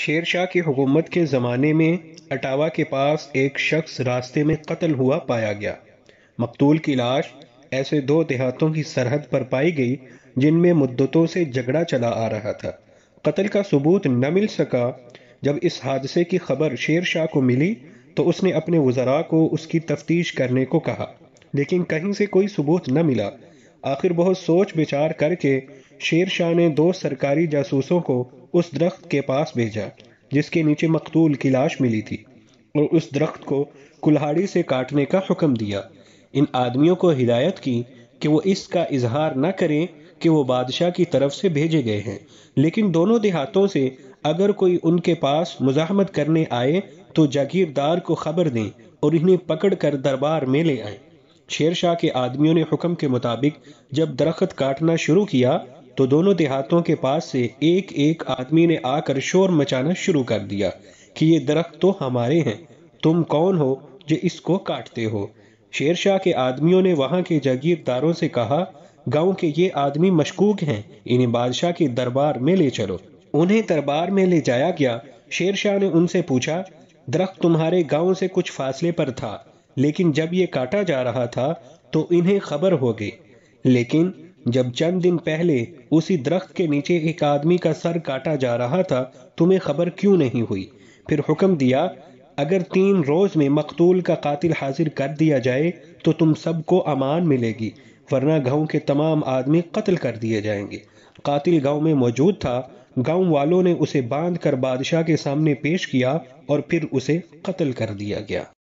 शेर शाह की हुकूमत के ज़माने में अटावा के पास एक शख्स रास्ते में कत्ल हुआ पाया गया मकतूल की लाश ऐसे दो देहातों की सरहद पर पाई गई जिनमें मुद्दतों से झगड़ा चला आ रहा था कत्ल का सबूत न मिल सका जब इस हादसे की खबर शेर शाह को मिली तो उसने अपने वज़रा को उसकी तफ्तीश करने को कहा लेकिन कहीं से कोई सबूत न मिला आखिर बहुत सोच विचार करके शेर शाह ने दो सरकारी जासूसों को उस दरख्त के पास भेजा जिसके नीचे मकतूल की लाश मिली थी और उस दरख्त को कुल्हाड़ी से काटने का हुक्म दिया इन आदमियों को हिदायत की कि वो इसका इजहार न करें कि वो बादशाह की तरफ से भेजे गए हैं लेकिन दोनों देहातों से अगर कोई उनके पास मुजाहमत करने आए तो जागीरदार को खबर दें और इन्हें पकड़ कर दरबार में ले आए शेरशाह के आदमियों ने हुक्म के मुताबिक जब दरख्त काटना शुरू किया तो दोनों देहातों के पास से एक एक आदमी ने आकर शोर मचाना शुरू कर दिया कि ये दरख्त तो हमारे हैं तुम कौन हो जो इसको काटते हो शेरशाह के आदमियों ने वहां के जागीरदारों से कहा गांव के ये आदमी मशकूक हैं इन्हें बादशाह के दरबार में ले चलो उन्हें दरबार में ले जाया गया शेर शाह ने उनसे पूछा दरख्त तुम्हारे गांव से कुछ फासले पर था लेकिन जब ये काटा जा रहा था तो इन्हें खबर हो गई लेकिन जब चंद दिन पहले उसी दरख्त के नीचे एक आदमी का सर काटा जा रहा था तुम्हें खबर क्यों नहीं हुई फिर हुक्म दिया अगर तीन रोज में मकतूल का कातिल हाजिर कर दिया जाए तो तुम सबको अमान मिलेगी वरना गांव के तमाम आदमी कत्ल कर दिए जाएंगे कातिल गांव में मौजूद था गांव वालों ने उसे बांध कर बादशाह के सामने पेश किया और फिर उसे कत्ल कर दिया गया